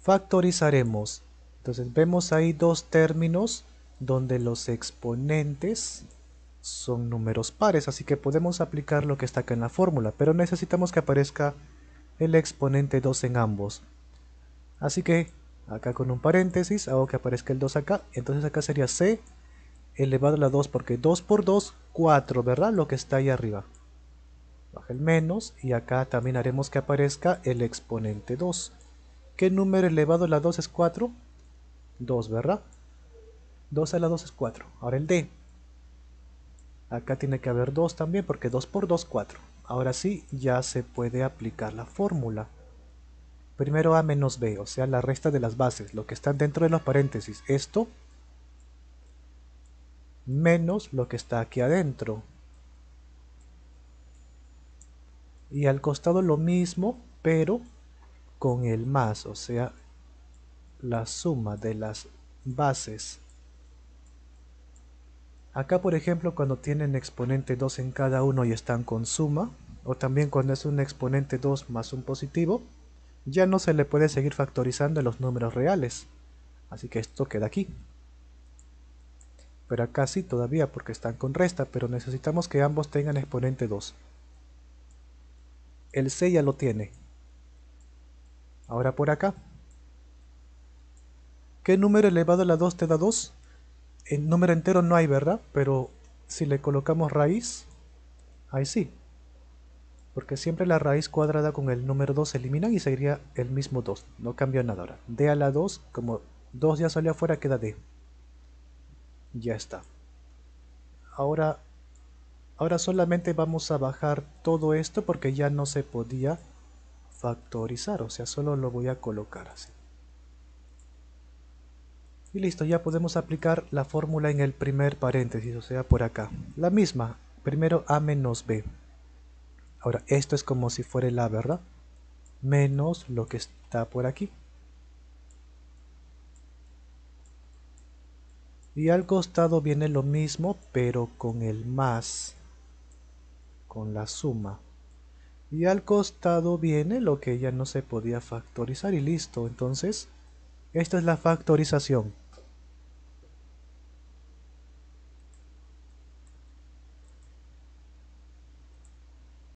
factorizaremos. Entonces vemos ahí dos términos donde los exponentes son números pares, así que podemos aplicar lo que está acá en la fórmula, pero necesitamos que aparezca el exponente 2 en ambos. Así que acá con un paréntesis hago que aparezca el 2 acá, entonces acá sería C elevado a la 2 porque 2 por 2, 4, ¿verdad? Lo que está ahí arriba. Baja el menos y acá también haremos que aparezca el exponente 2. ¿Qué número elevado a la 2 es 4? 2, ¿verdad? 2 a la 2 es 4. Ahora el D. Acá tiene que haber 2 también porque 2 por 2 es 4. Ahora sí, ya se puede aplicar la fórmula. Primero A menos B, o sea, la resta de las bases, lo que está dentro de los paréntesis. Esto menos lo que está aquí adentro. Y al costado lo mismo, pero con el más, o sea, la suma de las bases. Acá, por ejemplo, cuando tienen exponente 2 en cada uno y están con suma, o también cuando es un exponente 2 más un positivo, ya no se le puede seguir factorizando los números reales. Así que esto queda aquí. Pero acá sí todavía porque están con resta, pero necesitamos que ambos tengan exponente 2. El C ya lo tiene, Ahora por acá. ¿Qué número elevado a la 2 te da 2? En número entero no hay, ¿verdad? Pero si le colocamos raíz, ahí sí. Porque siempre la raíz cuadrada con el número 2 se elimina y seguiría el mismo 2. No cambia nada ahora. D a la 2, como 2 ya salió afuera, queda D. Ya está. Ahora, ahora solamente vamos a bajar todo esto porque ya no se podía factorizar, o sea, solo lo voy a colocar así. Y listo, ya podemos aplicar la fórmula en el primer paréntesis, o sea, por acá. La misma, primero a menos b. Ahora, esto es como si fuera la ¿verdad? Menos lo que está por aquí. Y al costado viene lo mismo, pero con el más, con la suma y al costado viene lo que ya no se podía factorizar y listo. Entonces, esta es la factorización.